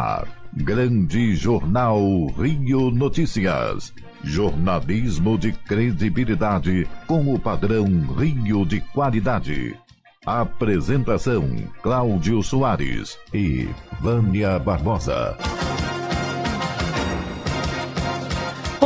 ar. Grande Jornal Rio Notícias. Jornalismo de credibilidade com o padrão Rio de qualidade. Apresentação: Cláudio Soares e Vânia Barbosa.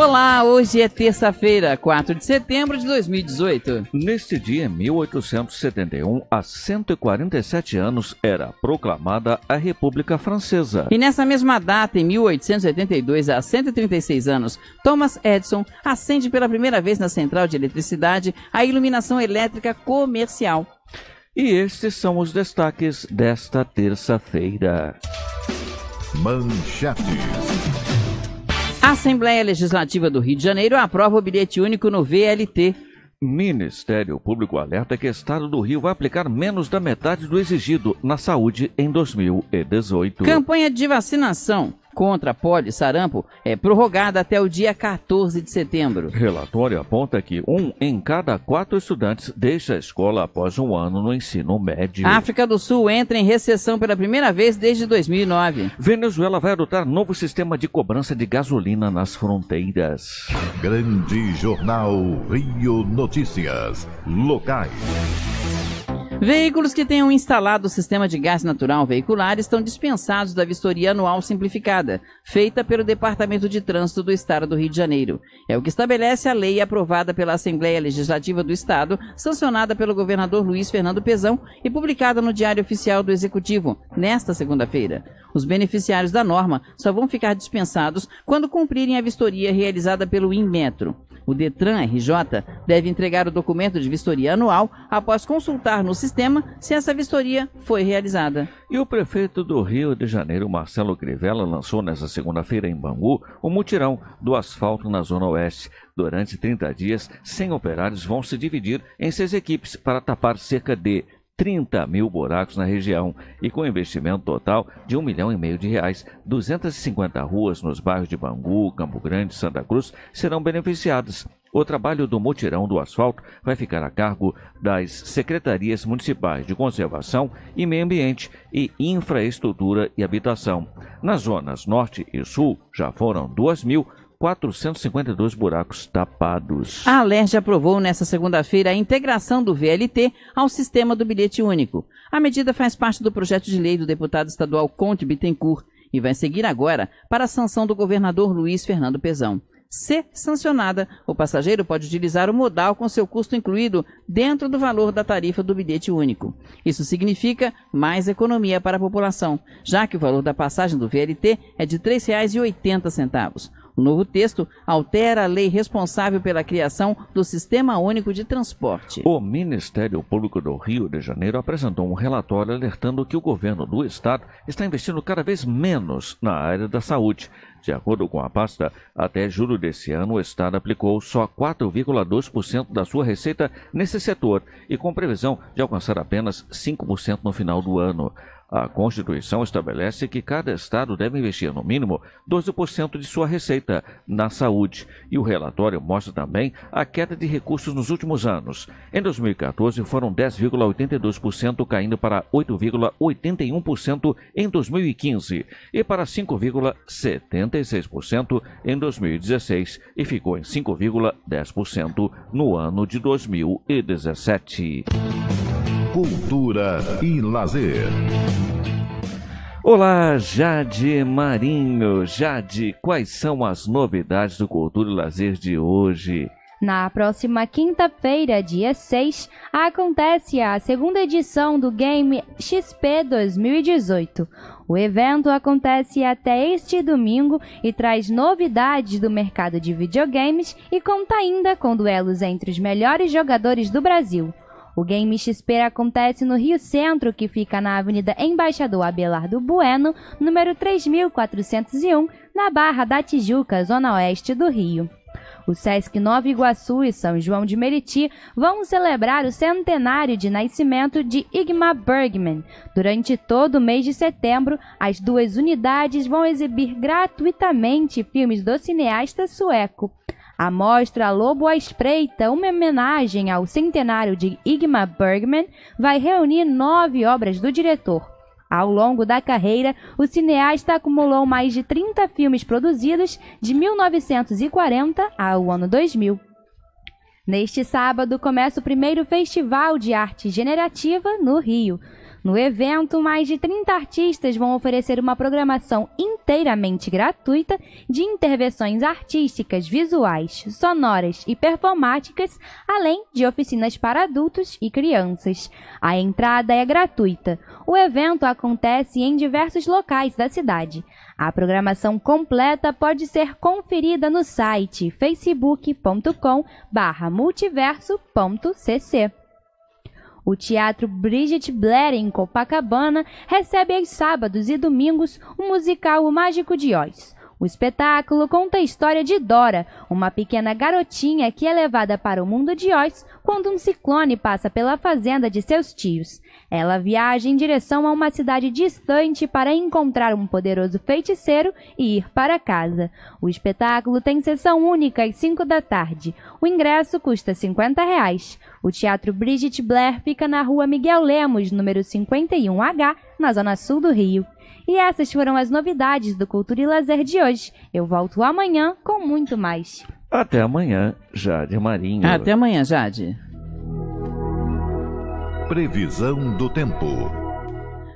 Olá, hoje é terça-feira, 4 de setembro de 2018. Neste dia, em 1871, há 147 anos, era proclamada a República Francesa. E nessa mesma data, em 1882, há 136 anos, Thomas Edison acende pela primeira vez na central de eletricidade a iluminação elétrica comercial. E estes são os destaques desta terça-feira. Manchetes. A Assembleia Legislativa do Rio de Janeiro aprova o bilhete único no VLT. Ministério Público alerta que Estado do Rio vai aplicar menos da metade do exigido na saúde em 2018. Campanha de vacinação contra a poli sarampo é prorrogada até o dia 14 de setembro. Relatório aponta que um em cada quatro estudantes deixa a escola após um ano no ensino médio. A África do Sul entra em recessão pela primeira vez desde 2009. Venezuela vai adotar novo sistema de cobrança de gasolina nas fronteiras. Grande Jornal Rio Notícias. Locais. Veículos que tenham instalado o sistema de gás natural veicular estão dispensados da vistoria anual simplificada, feita pelo Departamento de Trânsito do Estado do Rio de Janeiro. É o que estabelece a lei aprovada pela Assembleia Legislativa do Estado, sancionada pelo governador Luiz Fernando Pezão e publicada no Diário Oficial do Executivo, nesta segunda-feira. Os beneficiários da norma só vão ficar dispensados quando cumprirem a vistoria realizada pelo Inmetro. O Detran RJ deve entregar o documento de vistoria anual após consultar no sistema se essa vistoria foi realizada. E o prefeito do Rio de Janeiro, Marcelo Crivella, lançou nesta segunda-feira em Bangu um mutirão do asfalto na Zona Oeste. Durante 30 dias, 100 operários vão se dividir em seis equipes para tapar cerca de 30 mil buracos na região e com investimento total de um milhão e meio de reais. 250 ruas nos bairros de Bangu, Campo Grande e Santa Cruz serão beneficiadas. O trabalho do mutirão do asfalto vai ficar a cargo das secretarias municipais de conservação e meio ambiente e infraestrutura e habitação. Nas zonas norte e sul já foram 2 mil 452 buracos tapados. A Alerj aprovou nesta segunda-feira a integração do VLT ao sistema do bilhete único. A medida faz parte do projeto de lei do deputado estadual Conte Bittencourt e vai seguir agora para a sanção do governador Luiz Fernando Pezão. Se sancionada, o passageiro pode utilizar o modal com seu custo incluído dentro do valor da tarifa do bilhete único. Isso significa mais economia para a população, já que o valor da passagem do VLT é de R$ 3,80. O novo texto altera a lei responsável pela criação do Sistema Único de Transporte. O Ministério Público do Rio de Janeiro apresentou um relatório alertando que o governo do estado está investindo cada vez menos na área da saúde. De acordo com a pasta, até julho desse ano, o Estado aplicou só 4,2% da sua receita nesse setor e com previsão de alcançar apenas 5% no final do ano. A Constituição estabelece que cada Estado deve investir, no mínimo, 12% de sua receita na saúde. E o relatório mostra também a queda de recursos nos últimos anos. Em 2014, foram 10,82%, caindo para 8,81% em 2015 e para 5,76% em 2016 e ficou em 5,10% no ano de 2017 cultura e lazer. Olá, Jade Marinho. Jade, quais são as novidades do Cultura e Lazer de hoje? Na próxima quinta-feira, dia 6, acontece a segunda edição do Game XP 2018. O evento acontece até este domingo e traz novidades do mercado de videogames e conta ainda com duelos entre os melhores jogadores do Brasil. O Game XP acontece no Rio Centro, que fica na Avenida Embaixador Abelardo Bueno, número 3401, na Barra da Tijuca, zona oeste do Rio. O Sesc Nova Iguaçu e São João de Meriti vão celebrar o centenário de nascimento de Igma Bergman. Durante todo o mês de setembro, as duas unidades vão exibir gratuitamente filmes do cineasta sueco. A mostra Lobo à Espreita, uma homenagem ao centenário de Igma Bergman, vai reunir nove obras do diretor. Ao longo da carreira, o cineasta acumulou mais de 30 filmes produzidos de 1940 ao ano 2000. Neste sábado começa o primeiro Festival de Arte Generativa no Rio. No evento, mais de 30 artistas vão oferecer uma programação inteiramente gratuita de intervenções artísticas, visuais, sonoras e performáticas, além de oficinas para adultos e crianças. A entrada é gratuita. O evento acontece em diversos locais da cidade. A programação completa pode ser conferida no site facebook.com/multiverso.cc. O Teatro Bridget Blair, em Copacabana, recebe aos sábados e domingos o musical O Mágico de Oz o espetáculo conta a história de Dora, uma pequena garotinha que é levada para o mundo de Oz quando um ciclone passa pela fazenda de seus tios. Ela viaja em direção a uma cidade distante para encontrar um poderoso feiticeiro e ir para casa. O espetáculo tem sessão única às 5 da tarde. O ingresso custa R$ 50 reais. O Teatro Brigitte Blair fica na rua Miguel Lemos, número 51H, na zona sul do Rio. E essas foram as novidades do Cultura e Lazer de hoje. Eu volto amanhã com muito mais. Até amanhã, Jade Marinho. Até amanhã, Jade. Previsão do tempo.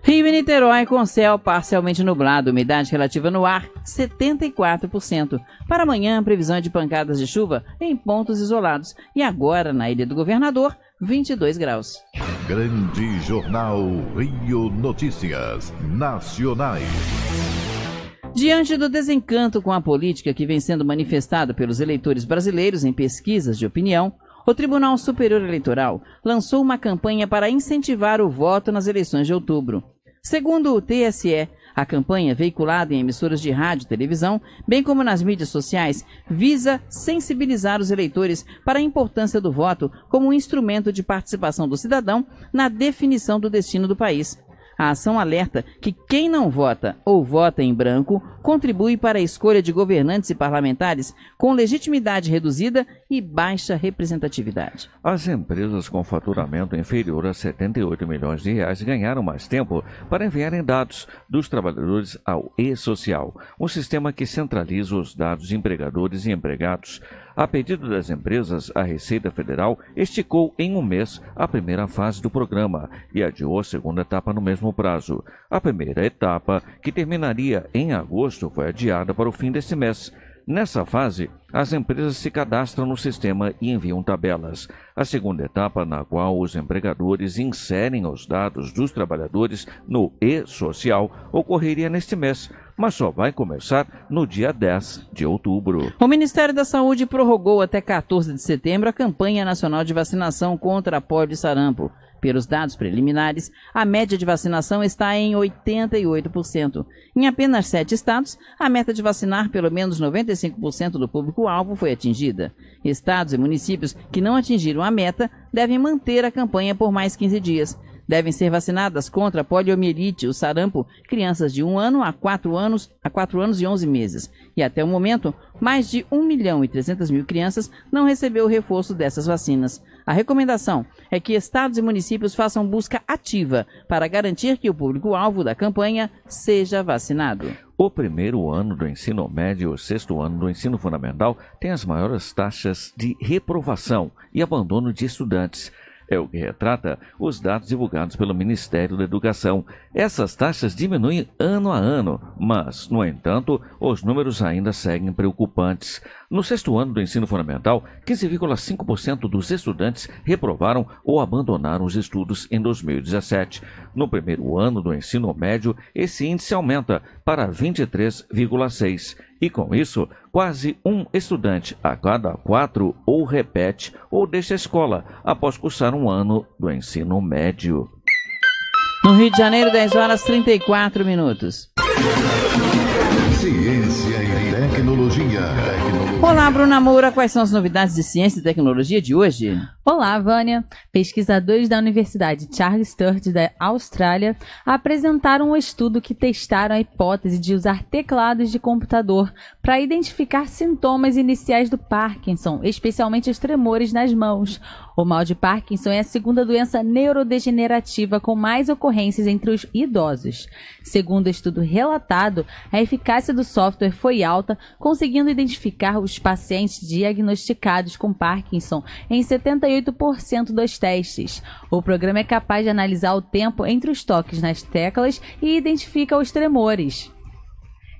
Rio e Niterói com céu parcialmente nublado, umidade relativa no ar 74%. Para amanhã, previsão de pancadas de chuva em pontos isolados e agora na Ilha do Governador, 22 graus. Grande Jornal Rio Notícias Nacionais. Diante do desencanto com a política que vem sendo manifestado pelos eleitores brasileiros em pesquisas de opinião, o Tribunal Superior Eleitoral lançou uma campanha para incentivar o voto nas eleições de outubro. Segundo o TSE, a campanha, veiculada em emissoras de rádio e televisão, bem como nas mídias sociais, visa sensibilizar os eleitores para a importância do voto como um instrumento de participação do cidadão na definição do destino do país. A ação alerta que quem não vota ou vota em branco contribui para a escolha de governantes e parlamentares com legitimidade reduzida e baixa representatividade. As empresas com faturamento inferior a 78 milhões de reais ganharam mais tempo para enviarem dados dos trabalhadores ao e-social, um sistema que centraliza os dados de empregadores e empregados. A pedido das empresas, a Receita Federal esticou em um mês a primeira fase do programa e adiou a segunda etapa no mesmo prazo. A primeira etapa, que terminaria em agosto, agosto foi adiada para o fim desse mês. Nessa fase, as empresas se cadastram no sistema e enviam tabelas. A segunda etapa, na qual os empregadores inserem os dados dos trabalhadores no e-social, ocorreria neste mês, mas só vai começar no dia 10 de outubro. O Ministério da Saúde prorrogou até 14 de setembro a campanha nacional de vacinação contra a pólio e sarampo. Pelos dados preliminares, a média de vacinação está em 88%. Em apenas sete estados, a meta de vacinar pelo menos 95% do público-alvo foi atingida. Estados e municípios que não atingiram a meta devem manter a campanha por mais 15 dias. Devem ser vacinadas contra a poliomielite, o sarampo, crianças de 1 ano a 4 anos, a 4 anos e 11 meses. E até o momento, mais de 1 milhão e 300 mil crianças não recebeu o reforço dessas vacinas. A recomendação é que estados e municípios façam busca ativa para garantir que o público-alvo da campanha seja vacinado. O primeiro ano do ensino médio e o sexto ano do ensino fundamental têm as maiores taxas de reprovação e abandono de estudantes. É o que retrata os dados divulgados pelo Ministério da Educação. Essas taxas diminuem ano a ano, mas, no entanto, os números ainda seguem preocupantes. No sexto ano do ensino fundamental, 15,5% dos estudantes reprovaram ou abandonaram os estudos em 2017. No primeiro ano do ensino médio, esse índice aumenta para 23,6% e com isso, quase um estudante a cada quatro ou repete ou deixa a escola após cursar um ano do ensino médio. No Rio de Janeiro, 10 horas 34 minutos. Ciência e tecnologia. tecnologia. Olá, Bruna Moura. Quais são as novidades de ciência e tecnologia de hoje? Olá, Vânia. Pesquisadores da Universidade Charles Sturt da Austrália apresentaram um estudo que testaram a hipótese de usar teclados de computador para identificar sintomas iniciais do Parkinson, especialmente os tremores nas mãos, o mal de Parkinson é a segunda doença neurodegenerativa com mais ocorrências entre os idosos. Segundo o estudo relatado, a eficácia do software foi alta, conseguindo identificar os pacientes diagnosticados com Parkinson em 78% dos testes. O programa é capaz de analisar o tempo entre os toques nas teclas e identifica os tremores.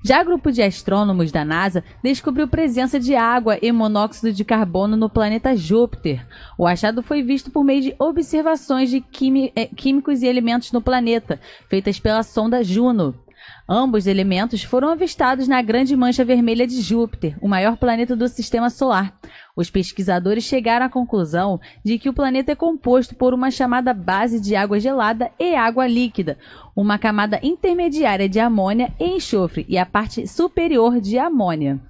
Já o grupo de astrônomos da NASA descobriu presença de água e monóxido de carbono no planeta Júpiter. O achado foi visto por meio de observações de eh, químicos e elementos no planeta, feitas pela sonda Juno. Ambos elementos foram avistados na Grande Mancha Vermelha de Júpiter, o maior planeta do sistema solar. Os pesquisadores chegaram à conclusão de que o planeta é composto por uma chamada base de água gelada e água líquida, uma camada intermediária de amônia e enxofre e a parte superior de amônia.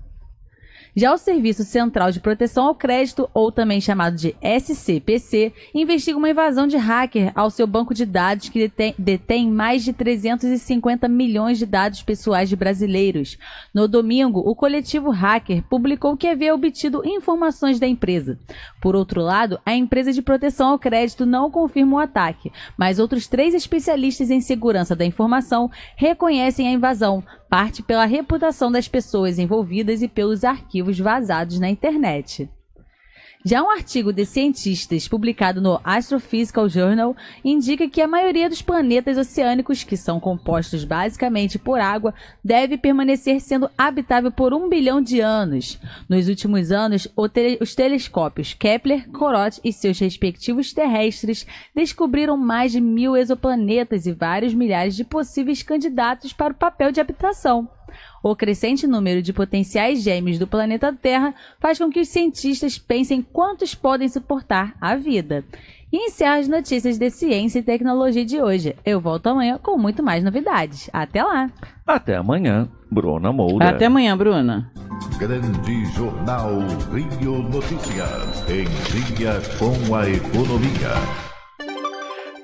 Já o Serviço Central de Proteção ao Crédito, ou também chamado de SCPC, investiga uma invasão de hacker ao seu banco de dados que detém, detém mais de 350 milhões de dados pessoais de brasileiros. No domingo, o coletivo hacker publicou que havia obtido informações da empresa. Por outro lado, a empresa de proteção ao crédito não confirma o ataque, mas outros três especialistas em segurança da informação reconhecem a invasão, parte pela reputação das pessoas envolvidas e pelos arquivos vazados na internet. Já um artigo de cientistas publicado no Astrophysical Journal indica que a maioria dos planetas oceânicos, que são compostos basicamente por água, deve permanecer sendo habitável por um bilhão de anos. Nos últimos anos, os telescópios Kepler, Corot e seus respectivos terrestres descobriram mais de mil exoplanetas e vários milhares de possíveis candidatos para o papel de habitação. O crescente número de potenciais gêmeos do planeta Terra faz com que os cientistas pensem quantos podem suportar a vida. E encerra as notícias de ciência e tecnologia de hoje. Eu volto amanhã com muito mais novidades. Até lá! Até amanhã, Bruna Moura. Até amanhã, Bruna. Grande Jornal Rio Notícias. Em dia com a economia.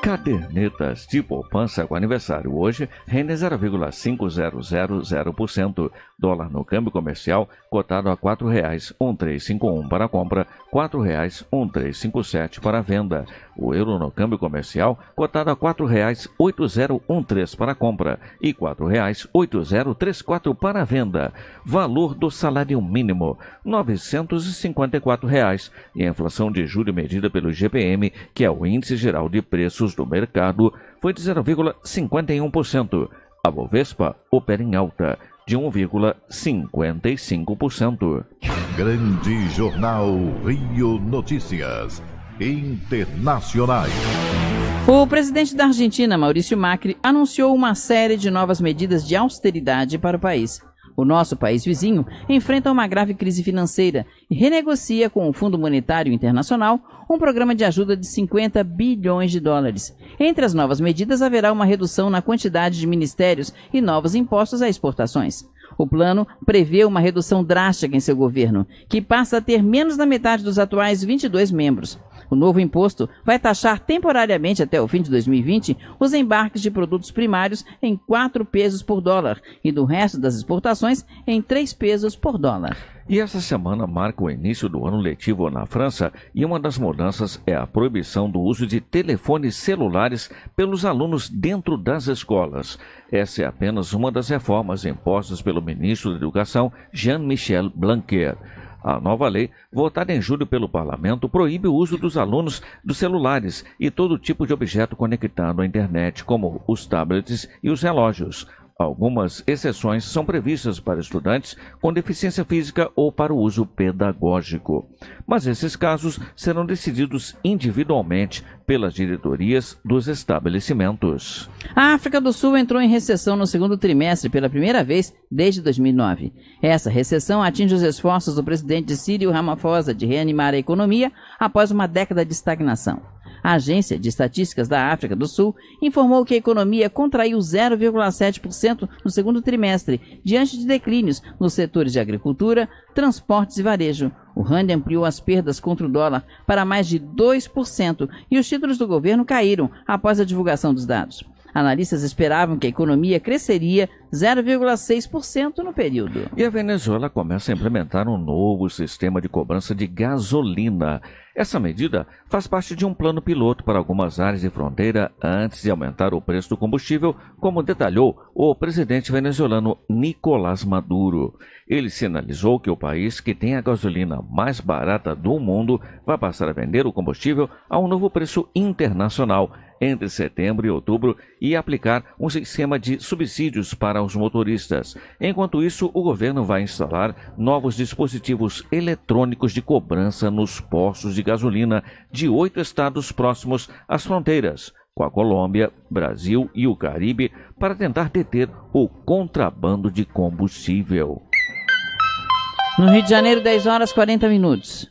Cadernetas de poupança com aniversário hoje rende 0,5000%. Dólar no câmbio comercial cotado a R$ 4,1351 para compra, R$ 4,1357 para venda. O euro no câmbio comercial cotado a R$ 4,8013 para compra e R$ 4,8034 para venda. Valor do salário mínimo R$ 954 reais, e a inflação de julho medida pelo IGPM, que é o índice geral de preços do mercado, foi de 0,51%. A Bovespa opera em alta de 1,55%. Grande Jornal Rio Notícias internacionais. O presidente da Argentina, Maurício Macri, anunciou uma série de novas medidas de austeridade para o país. O nosso país vizinho enfrenta uma grave crise financeira e renegocia com o Fundo Monetário Internacional um programa de ajuda de 50 bilhões de dólares. Entre as novas medidas haverá uma redução na quantidade de ministérios e novos impostos a exportações. O plano prevê uma redução drástica em seu governo, que passa a ter menos da metade dos atuais 22 membros. O novo imposto vai taxar temporariamente até o fim de 2020 os embarques de produtos primários em 4 pesos por dólar e do resto das exportações em 3 pesos por dólar. E essa semana marca o início do ano letivo na França e uma das mudanças é a proibição do uso de telefones celulares pelos alunos dentro das escolas. Essa é apenas uma das reformas impostas pelo ministro da Educação, Jean-Michel Blanquer. A nova lei, votada em julho pelo parlamento, proíbe o uso dos alunos dos celulares e todo tipo de objeto conectado à internet, como os tablets e os relógios. Algumas exceções são previstas para estudantes com deficiência física ou para o uso pedagógico. Mas esses casos serão decididos individualmente pelas diretorias dos estabelecimentos. A África do Sul entrou em recessão no segundo trimestre pela primeira vez desde 2009. Essa recessão atinge os esforços do presidente Sírio Ramaphosa de reanimar a economia após uma década de estagnação. A Agência de Estatísticas da África do Sul informou que a economia contraiu 0,7% no segundo trimestre, diante de declínios nos setores de agricultura, transportes e varejo. O Rand ampliou as perdas contra o dólar para mais de 2% e os títulos do governo caíram após a divulgação dos dados. Analistas esperavam que a economia cresceria 0,6% no período. E a Venezuela começa a implementar um novo sistema de cobrança de gasolina. Essa medida faz parte de um plano piloto para algumas áreas de fronteira antes de aumentar o preço do combustível, como detalhou o presidente venezuelano Nicolás Maduro. Ele sinalizou que o país que tem a gasolina mais barata do mundo vai passar a vender o combustível a um novo preço internacional entre setembro e outubro e aplicar um sistema de subsídios para os motoristas. Enquanto isso, o governo vai instalar novos dispositivos eletrônicos de cobrança nos postos de gasolina de oito estados próximos às fronteiras, com a Colômbia, Brasil e o Caribe para tentar deter o contrabando de combustível. No Rio de Janeiro, 10 horas 40 minutos.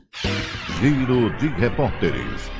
Giro de repórteres.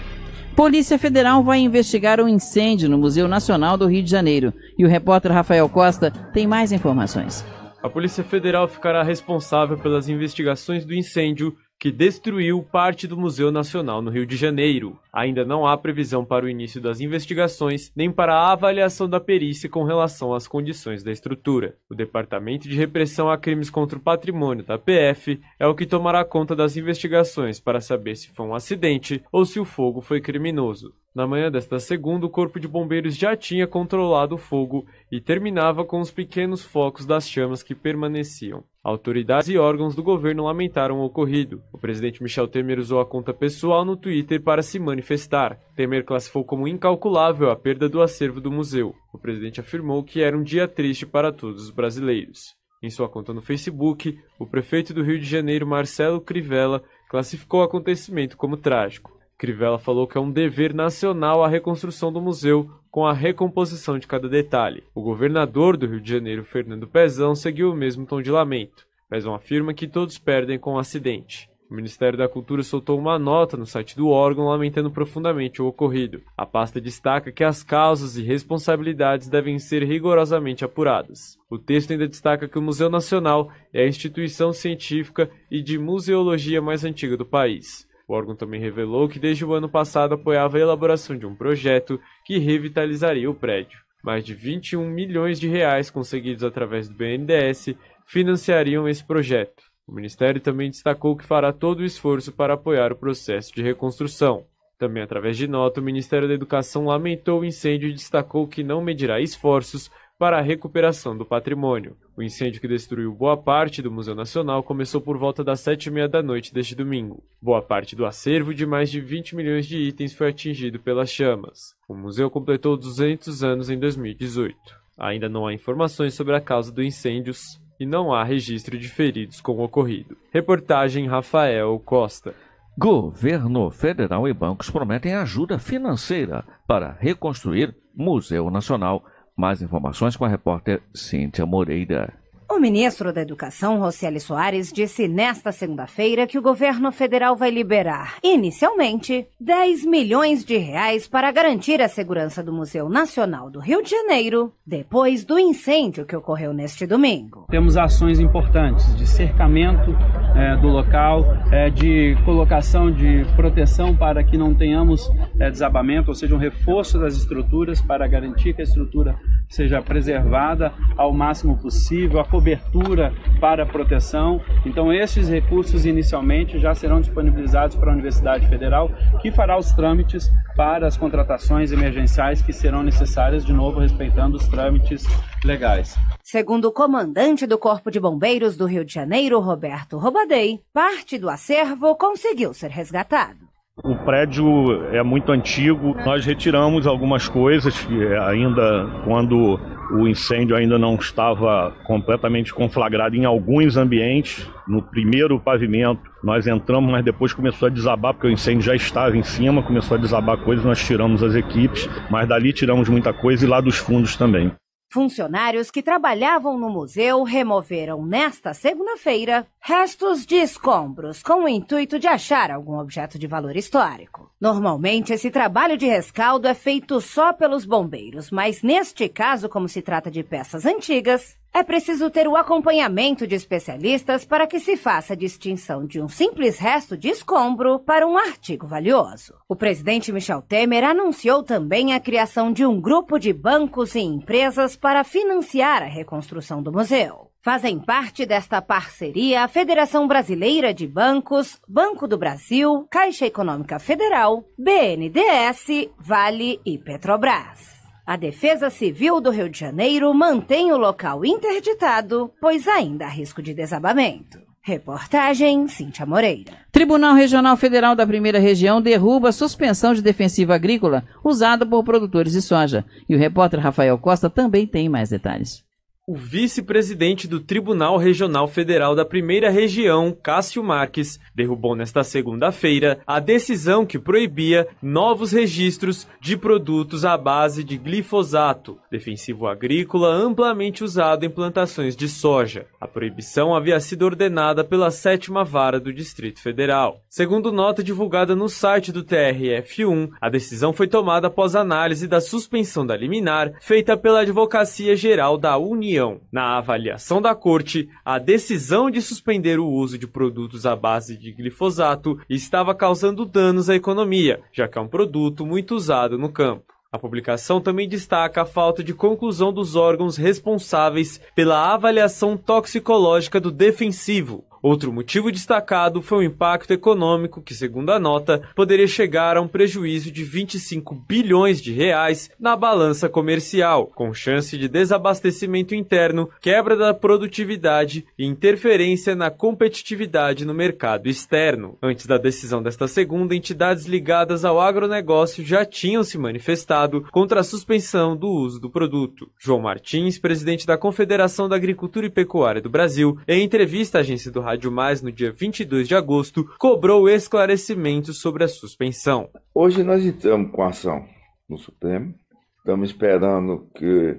Polícia Federal vai investigar um incêndio no Museu Nacional do Rio de Janeiro. E o repórter Rafael Costa tem mais informações. A Polícia Federal ficará responsável pelas investigações do incêndio que destruiu parte do Museu Nacional no Rio de Janeiro. Ainda não há previsão para o início das investigações nem para a avaliação da perícia com relação às condições da estrutura. O Departamento de Repressão a Crimes contra o Patrimônio da PF é o que tomará conta das investigações para saber se foi um acidente ou se o fogo foi criminoso. Na manhã desta segunda, o Corpo de Bombeiros já tinha controlado o fogo e terminava com os pequenos focos das chamas que permaneciam. Autoridades e órgãos do governo lamentaram o ocorrido. O presidente Michel Temer usou a conta pessoal no Twitter para se manifestar. Temer classificou como incalculável a perda do acervo do museu. O presidente afirmou que era um dia triste para todos os brasileiros. Em sua conta no Facebook, o prefeito do Rio de Janeiro, Marcelo Crivella, classificou o acontecimento como trágico. Crivella falou que é um dever nacional a reconstrução do museu, com a recomposição de cada detalhe. O governador do Rio de Janeiro, Fernando Pezão, seguiu o mesmo tom de lamento. Pezão afirma que todos perdem com o acidente. O Ministério da Cultura soltou uma nota no site do órgão lamentando profundamente o ocorrido. A pasta destaca que as causas e responsabilidades devem ser rigorosamente apuradas. O texto ainda destaca que o Museu Nacional é a instituição científica e de museologia mais antiga do país. O órgão também revelou que desde o ano passado apoiava a elaboração de um projeto que revitalizaria o prédio. Mais de 21 milhões de reais conseguidos através do BNDES financiariam esse projeto. O Ministério também destacou que fará todo o esforço para apoiar o processo de reconstrução. Também através de nota, o Ministério da Educação lamentou o incêndio e destacou que não medirá esforços para a recuperação do patrimônio. O incêndio que destruiu boa parte do Museu Nacional começou por volta das sete e meia da noite deste domingo. Boa parte do acervo de mais de 20 milhões de itens foi atingido pelas chamas. O museu completou 200 anos em 2018. Ainda não há informações sobre a causa dos incêndios e não há registro de feridos com o ocorrido. Reportagem Rafael Costa. Governo federal e bancos prometem ajuda financeira para reconstruir Museu Nacional mais informações com a repórter Cíntia Moreira. O ministro da Educação, Rocieli Soares, disse nesta segunda-feira que o governo federal vai liberar, inicialmente, 10 milhões de reais para garantir a segurança do Museu Nacional do Rio de Janeiro, depois do incêndio que ocorreu neste domingo. Temos ações importantes de cercamento é, do local, é, de colocação de proteção para que não tenhamos é, desabamento, ou seja, um reforço das estruturas para garantir que a estrutura seja preservada ao máximo possível, a cobertura para proteção. Então, esses recursos inicialmente já serão disponibilizados para a Universidade Federal, que fará os trâmites para as contratações emergenciais que serão necessárias, de novo, respeitando os trâmites legais. Segundo o comandante do Corpo de Bombeiros do Rio de Janeiro, Roberto Robadei, parte do acervo conseguiu ser resgatado. O prédio é muito antigo, nós retiramos algumas coisas eh, ainda quando o incêndio ainda não estava completamente conflagrado em alguns ambientes. No primeiro pavimento, nós entramos, mas depois começou a desabar, porque o incêndio já estava em cima, começou a desabar coisas, nós tiramos as equipes, mas dali tiramos muita coisa e lá dos fundos também. Funcionários que trabalhavam no museu removeram nesta segunda-feira restos de escombros com o intuito de achar algum objeto de valor histórico. Normalmente, esse trabalho de rescaldo é feito só pelos bombeiros, mas neste caso, como se trata de peças antigas, é preciso ter o acompanhamento de especialistas para que se faça a distinção de um simples resto de escombro para um artigo valioso. O presidente Michel Temer anunciou também a criação de um grupo de bancos e empresas para financiar a reconstrução do museu. Fazem parte desta parceria a Federação Brasileira de Bancos, Banco do Brasil, Caixa Econômica Federal, BNDES, Vale e Petrobras. A Defesa Civil do Rio de Janeiro mantém o local interditado, pois ainda há risco de desabamento. Reportagem Cíntia Moreira. Tribunal Regional Federal da Primeira Região derruba a suspensão de defensiva agrícola usada por produtores de soja. E o repórter Rafael Costa também tem mais detalhes. O vice-presidente do Tribunal Regional Federal da Primeira Região, Cássio Marques, derrubou nesta segunda-feira a decisão que proibia novos registros de produtos à base de glifosato, defensivo agrícola amplamente usado em plantações de soja. A proibição havia sido ordenada pela sétima vara do Distrito Federal. Segundo nota divulgada no site do TRF1, a decisão foi tomada após análise da suspensão da liminar feita pela Advocacia Geral da União opinião, na avaliação da corte, a decisão de suspender o uso de produtos à base de glifosato estava causando danos à economia, já que é um produto muito usado no campo. A publicação também destaca a falta de conclusão dos órgãos responsáveis pela avaliação toxicológica do defensivo, Outro motivo destacado foi o impacto econômico que, segundo a nota, poderia chegar a um prejuízo de 25 bilhões de reais na balança comercial, com chance de desabastecimento interno, quebra da produtividade e interferência na competitividade no mercado externo. Antes da decisão desta segunda, entidades ligadas ao agronegócio já tinham se manifestado contra a suspensão do uso do produto. João Martins, presidente da Confederação da Agricultura e Pecuária do Brasil, em entrevista à agência do Rádio a mais no dia 22 de agosto, cobrou esclarecimentos sobre a suspensão. Hoje nós estamos com ação no Supremo. Estamos esperando que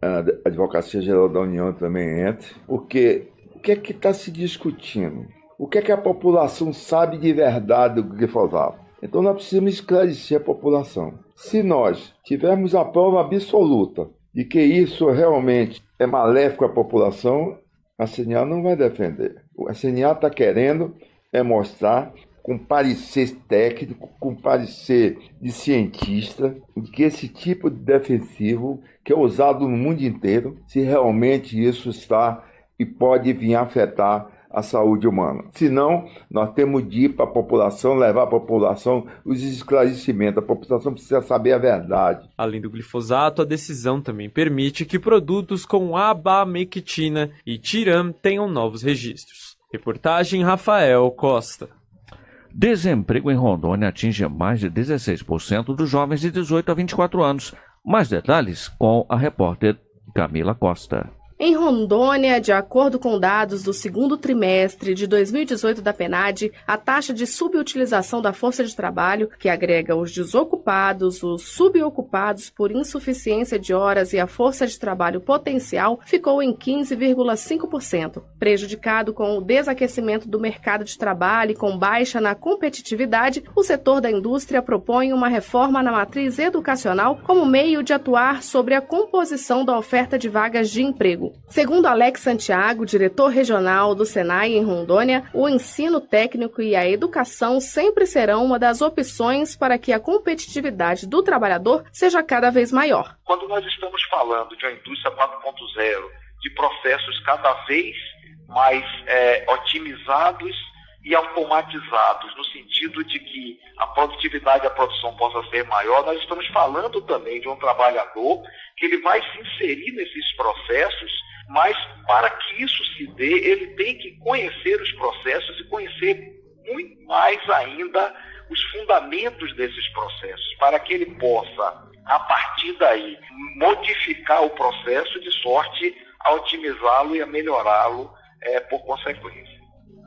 a Advocacia Geral da União também entre, porque o que é que está se discutindo? O que é que a população sabe de verdade do glifosato? Então nós precisamos esclarecer a população. Se nós tivermos a prova absoluta de que isso realmente é maléfico à população, a CNA não vai defender. O SNA está querendo é mostrar com parecer técnico, com parecer de cientista, de que esse tipo de defensivo que é usado no mundo inteiro, se realmente isso está e pode vir afetar a saúde humana. Se não, nós temos de ir para a população, levar a população os esclarecimentos. A população precisa saber a verdade. Além do glifosato, a decisão também permite que produtos com abamectina e tiram tenham novos registros. Reportagem Rafael Costa. Desemprego em Rondônia atinge mais de 16% dos jovens de 18 a 24 anos. Mais detalhes com a repórter Camila Costa. Em Rondônia, de acordo com dados do segundo trimestre de 2018 da PENAD, a taxa de subutilização da força de trabalho, que agrega os desocupados, os subocupados por insuficiência de horas e a força de trabalho potencial, ficou em 15,5%, prejudicado com o desaquecimento do mercado de trabalho e com baixa na competitividade. O setor da indústria propõe uma reforma na matriz educacional como meio de atuar sobre a composição da oferta de vagas de emprego. Segundo Alex Santiago, diretor regional do Senai em Rondônia, o ensino técnico e a educação sempre serão uma das opções para que a competitividade do trabalhador seja cada vez maior. Quando nós estamos falando de uma indústria 4.0, de processos cada vez mais é, otimizados e automatizados, no sentido de que a produtividade da produção possa ser maior, nós estamos falando também de um trabalhador que ele vai se inserir nesses processos, mas para que isso se dê, ele tem que conhecer os processos e conhecer muito mais ainda os fundamentos desses processos, para que ele possa, a partir daí, modificar o processo de sorte a otimizá-lo e a melhorá-lo é, por consequência.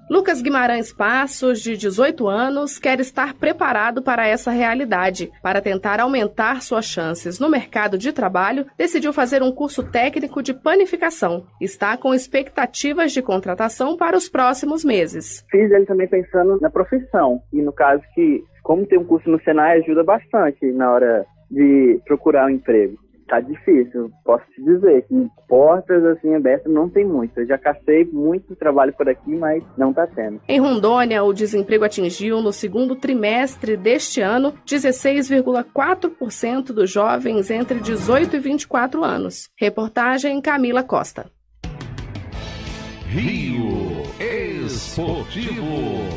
Lucas Guimarães Passos, de 18 anos, quer estar preparado para essa realidade. Para tentar aumentar suas chances no mercado de trabalho, decidiu fazer um curso técnico de panificação. Está com expectativas de contratação para os próximos meses. Fiz ele também pensando na profissão e no caso que como ter um curso no Senai ajuda bastante na hora de procurar um emprego tá difícil. Posso te dizer que portas assim abertas não tem muito. Eu já cacei muito trabalho por aqui, mas não tá sendo Em Rondônia, o desemprego atingiu no segundo trimestre deste ano 16,4% dos jovens entre 18 e 24 anos. Reportagem Camila Costa. Rio Esportivo.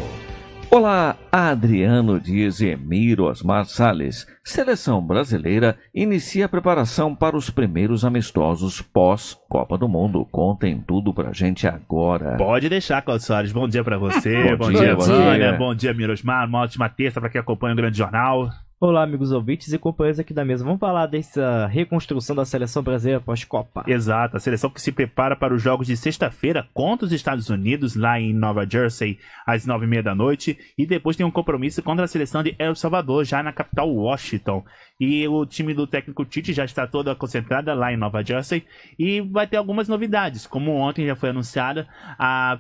Olá, Adriano Dias e Emiro Osmar Salles. Seleção brasileira inicia a preparação para os primeiros amistosos pós-Copa do Mundo. Contem tudo pra gente agora. Pode deixar, Cláudio Soares. Bom dia pra você, bom, bom, dia, dia, bom, dia, Antônia, bom dia, Osmar. Uma ótima terça pra quem acompanha o Grande Jornal. Olá, amigos ouvintes e companheiros aqui da mesa. Vamos falar dessa reconstrução da seleção brasileira pós-Copa. Exato, a seleção que se prepara para os jogos de sexta-feira contra os Estados Unidos, lá em Nova Jersey, às nove e meia da noite. E depois tem um compromisso contra a seleção de El Salvador, já na capital Washington. E o time do técnico Tite já está toda concentrada lá em Nova Jersey. E vai ter algumas novidades, como ontem já foi anunciada a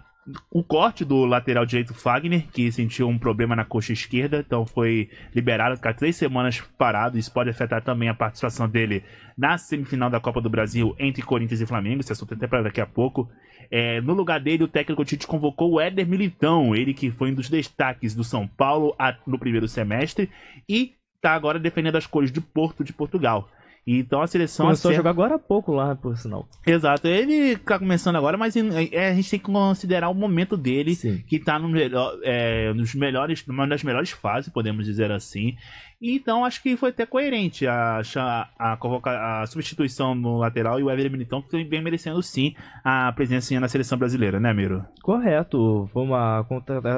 o corte do lateral direito Fagner, que sentiu um problema na coxa esquerda, então foi liberado, ficar três semanas parado. Isso pode afetar também a participação dele na semifinal da Copa do Brasil entre Corinthians e Flamengo. Esse assunto é até para daqui a pouco. É, no lugar dele, o técnico Tite convocou o Éder Militão, ele que foi um dos destaques do São Paulo no primeiro semestre e está agora defendendo as cores de Porto de Portugal. Então a seleção começou acerta... a jogar agora há pouco lá, por sinal. Exato, ele tá começando agora, mas é, é, a gente tem que considerar o momento dele, Sim. que tá no melhor, é, nos melhores, numa das melhores fases, podemos dizer assim. Então acho que foi até coerente a, a, a, a substituição no lateral e o Everton Militão, que vem merecendo sim a presença na seleção brasileira, né, Miro? Correto. Foi uma,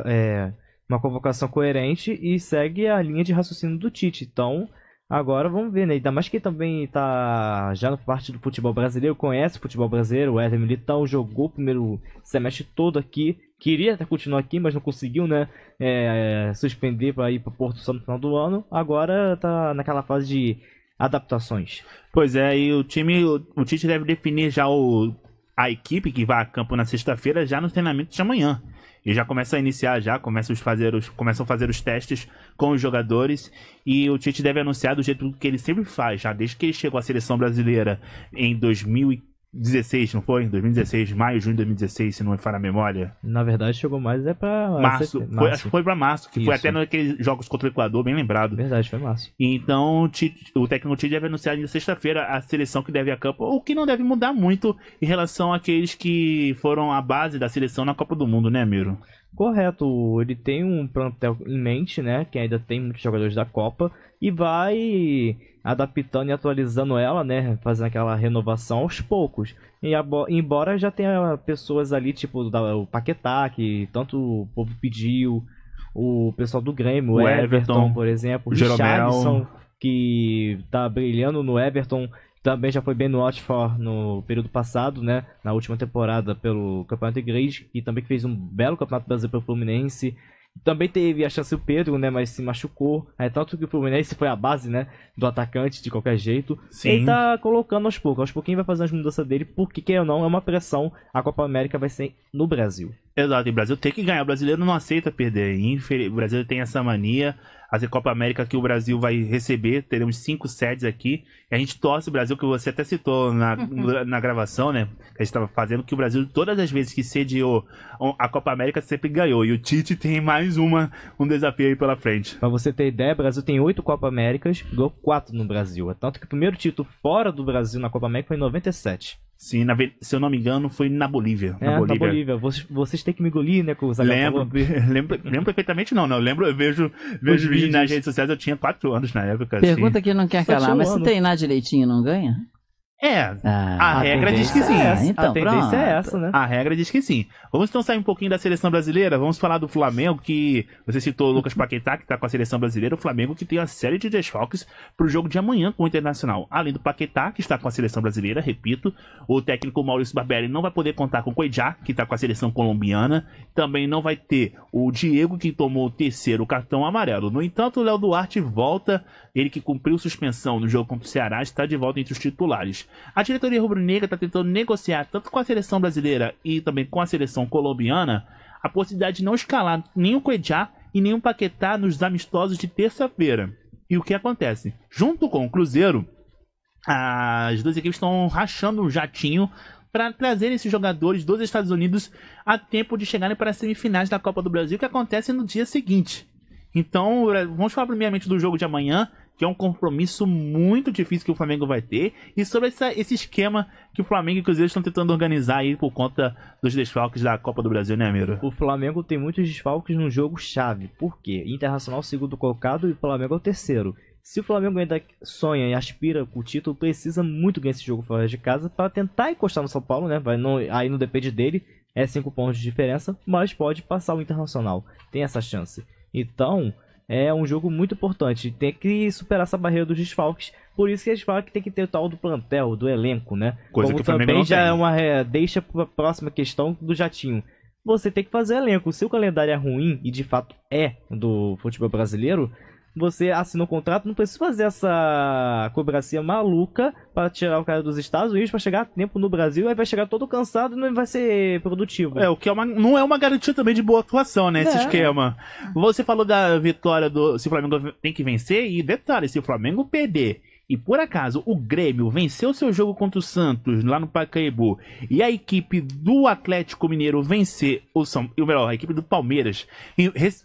é, uma convocação coerente e segue a linha de raciocínio do Tite. Então, Agora vamos ver, né? Ainda mais que também tá já na parte do futebol brasileiro, conhece o futebol brasileiro, o Éder Militão jogou o primeiro semestre todo aqui, queria até continuar aqui, mas não conseguiu, né? É, suspender para ir para Porto Santo no final do ano. Agora tá naquela fase de adaptações. Pois é, e o time, o, o Tite deve definir já o, a equipe que vai a campo na sexta-feira já no treinamento de amanhã. E já começa a iniciar já, começa a fazer os, começam a fazer os testes com os jogadores e o Tite deve anunciar do jeito que ele sempre faz, já desde que ele chegou à seleção brasileira em 2015 16, não foi? 2016, maio, junho de 2016, se não me falha a memória. Na verdade, chegou mais é pra. Março. Foi, março. Acho que foi pra março, que Isso. foi até naqueles jogos contra o Equador, bem lembrado. Verdade, foi março. Então, o técnico Tite deve anunciar ainda sexta-feira a seleção que deve a campo, o que não deve mudar muito em relação àqueles que foram a base da seleção na Copa do Mundo, né, Miro? correto. Ele tem um plantel em mente, né? Que ainda tem muitos jogadores da Copa. E vai adaptando e atualizando ela, né? Fazendo aquela renovação aos poucos. E embora já tenha pessoas ali, tipo da, o Paquetá, que tanto o povo pediu. O pessoal do Grêmio, o Everton, Everton por exemplo. O Jeromel. que tá brilhando no Everton. Também já foi bem no Watford no período passado, né? Na última temporada pelo Campeonato Inglês. E também fez um belo Campeonato Brasileiro pelo Fluminense. Também teve a chance o Pedro, né? Mas se machucou. É tanto que o Fluminense foi a base, né? Do atacante, de qualquer jeito. Sim. Ele tá colocando aos poucos. Aos pouquinhos vai fazer as mudanças dele, porque, quem ou não, é uma pressão. A Copa América vai ser no Brasil. Exato, e o Brasil tem que ganhar. O brasileiro não aceita perder. O brasileiro tem essa mania a Copa América que o Brasil vai receber. Teremos cinco sedes aqui. E a gente torce o Brasil, que você até citou na, uhum. na gravação, né? Que a gente estava fazendo, que o Brasil, todas as vezes que sediou a Copa América, sempre ganhou. E o Tite tem mais uma, um desafio aí pela frente. Para você ter ideia, o Brasil tem oito Copa Américas, ganhou quatro no Brasil. É tanto que o primeiro título fora do Brasil na Copa América foi em 97. Sim, na, se eu não me engano, foi na Bolívia. É, na Bolívia. Na Bolívia. Vocês, vocês têm que me engolir, né? Com os lembro, lembro, lembro perfeitamente, não, não. Eu lembro, eu vejo, vejo vídeos nas redes sociais, eu tinha 4 anos na época. Pergunta assim. que não quer calar, mas se treinar direitinho, não ganha? É, ah, a, a regra diz que sim. É então, a tendência é pronto. é essa, né? A regra diz que sim. Vamos então sair um pouquinho da seleção brasileira, vamos falar do Flamengo, que você citou o Lucas Paquetá, que tá com a seleção brasileira, o Flamengo que tem uma série de desfalques pro jogo de amanhã com o Internacional. Além do Paquetá, que está com a seleção brasileira, repito, o técnico Maurício Barbieri não vai poder contar com o Cuejá, que tá com a seleção colombiana, também não vai ter o Diego, que tomou o terceiro cartão amarelo. No entanto, o Léo Duarte volta, ele que cumpriu suspensão no jogo contra o Ceará, está de volta entre os titulares. A diretoria rubro-negra está tentando negociar tanto com a seleção brasileira e também com a seleção colombiana a possibilidade de não escalar nenhum o Cuejá e nenhum Paquetá nos amistosos de terça-feira. E o que acontece? Junto com o Cruzeiro, as duas equipes estão rachando um jatinho para trazer esses jogadores dos Estados Unidos a tempo de chegarem para as semifinais da Copa do Brasil, que acontece no dia seguinte. Então, eh, vamos falar primeiramente do jogo de amanhã que é um compromisso muito difícil que o Flamengo vai ter, e sobre essa, esse esquema que o Flamengo e o Cruzeiro estão tentando organizar aí por conta dos desfalques da Copa do Brasil, né, Miro? O Flamengo tem muitos desfalques no jogo chave, por quê? Internacional segundo colocado e o Flamengo é o terceiro. Se o Flamengo ainda sonha e aspira com o título, precisa muito ganhar esse jogo fora de casa para tentar encostar no São Paulo, né? Vai, não, aí não depende dele, é 5 pontos de diferença, mas pode passar o Internacional. Tem essa chance. Então, é um jogo muito importante. Tem que superar essa barreira dos desfalques. Por isso que eles falam que tem que ter o tal do plantel, do elenco, né? Coisa Como que também já é uma é, deixa para a próxima questão do jatinho. Você tem que fazer elenco. Se o calendário é ruim, e de fato é do futebol brasileiro, você assinou o contrato, não precisa fazer essa cobracia maluca para tirar o cara dos Estados Unidos para chegar a tempo no Brasil, aí vai chegar todo cansado e não vai ser produtivo. É, o que é uma, não é uma garantia também de boa atuação, né, esse é. esquema. Você falou da vitória do se o Flamengo tem que vencer e detalhe, se o Flamengo perder e por acaso o Grêmio venceu seu jogo contra o Santos lá no Pacaembu e a equipe do Atlético Mineiro vencer o São, ou melhor, a equipe do Palmeiras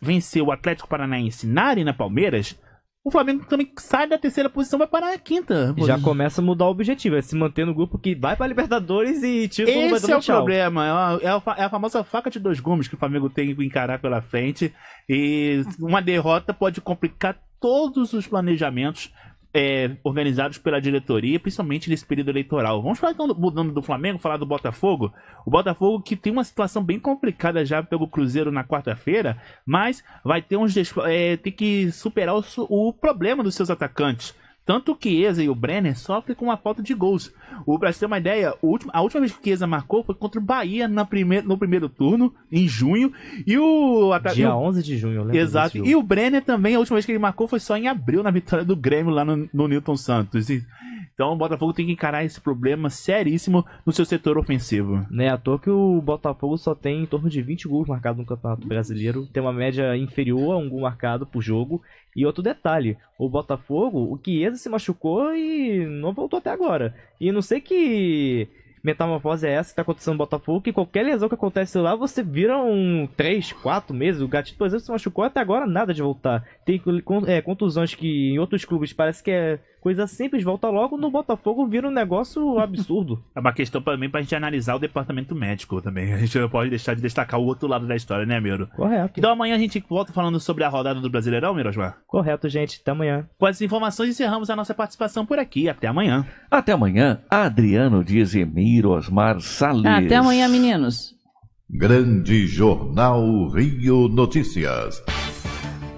venceu o Atlético Paranaense na Arena Palmeiras, o Flamengo também sai da terceira posição vai parar na quinta. Já começa a mudar o objetivo, é se manter no grupo que vai para Libertadores e título Esse vai é o tchau. problema, é a, é, a, é a, famosa faca de dois gumes que o Flamengo tem que encarar pela frente e uma derrota pode complicar todos os planejamentos é, organizados pela diretoria, principalmente nesse período eleitoral. Vamos falar então, mudando do Flamengo, falar do Botafogo. O Botafogo que tem uma situação bem complicada já pelo Cruzeiro na quarta-feira, mas vai ter uns é, tem que superar o, o problema dos seus atacantes. Tanto o Chiesa e o Brenner sofrem com uma falta de gols. O, pra você ter uma ideia, a última vez que o Chiesa marcou foi contra o Bahia na primeir, no primeiro turno, em junho. E o. Dia o, 11 de junho, né? Exato. E o Brenner também, a última vez que ele marcou foi só em abril, na vitória do Grêmio lá no, no Newton Santos. E, então o Botafogo tem que encarar esse problema seríssimo no seu setor ofensivo. Né, à toa que o Botafogo só tem em torno de 20 gols marcados no Campeonato Brasileiro, tem uma média inferior a um gol marcado por jogo. E outro detalhe, o Botafogo, o Chiesa se machucou e não voltou até agora. E não sei que metamorfose é essa que tá acontecendo no Botafogo, que qualquer lesão que acontece lá, você vira um 3, 4 meses. O Gatito, por exemplo, se machucou até agora, nada de voltar. Tem é, contusões que em outros clubes parece que é Coisa simples, volta logo no Botafogo vira um negócio absurdo. É uma questão para pra gente analisar o departamento médico também. A gente não pode deixar de destacar o outro lado da história, né, Miro? Correto. Então amanhã a gente volta falando sobre a rodada do Brasileirão, Osmar? Correto, gente. Até amanhã. Com as informações encerramos a nossa participação por aqui. Até amanhã. Até amanhã, Adriano Dias e Osmar Salles. Até amanhã, meninos. Grande Jornal Rio Notícias.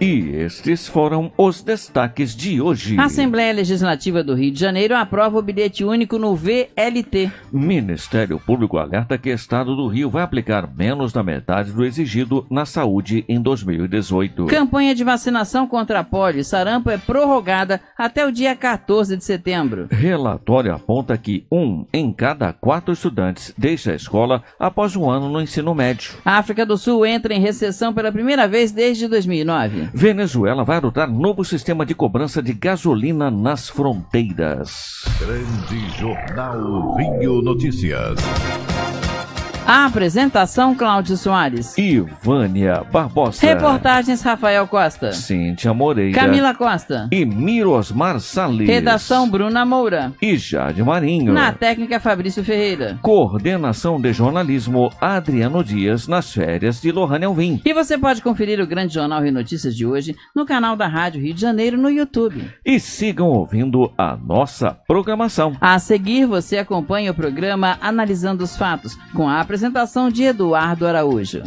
E estes foram os destaques de hoje. A Assembleia Legislativa do Rio de Janeiro aprova o bilhete único no VLT. Ministério Público alerta que o Estado do Rio vai aplicar menos da metade do exigido na saúde em 2018. Campanha de vacinação contra a polio e sarampo é prorrogada até o dia 14 de setembro. Relatório aponta que um em cada quatro estudantes deixa a escola após um ano no ensino médio. A África do Sul entra em recessão pela primeira vez desde 2009. Venezuela vai adotar novo sistema de cobrança de gasolina nas fronteiras. Grande Jornal Rio Notícias. A apresentação Cláudio Soares. Ivânia Barbosa. Reportagens Rafael Costa. Cíntia Moreira. Camila Costa. E Mirosmar Salles. Redação Bruna Moura. E Jade Marinho. Na técnica Fabrício Ferreira. Coordenação de jornalismo Adriano Dias nas férias de Lohane Alvim. E você pode conferir o Grande Jornal Rio Notícias de hoje no canal da Rádio Rio de Janeiro no YouTube. E sigam ouvindo a nossa programação. A seguir você acompanha o programa Analisando os Fatos com a Apresentação de Eduardo Araújo.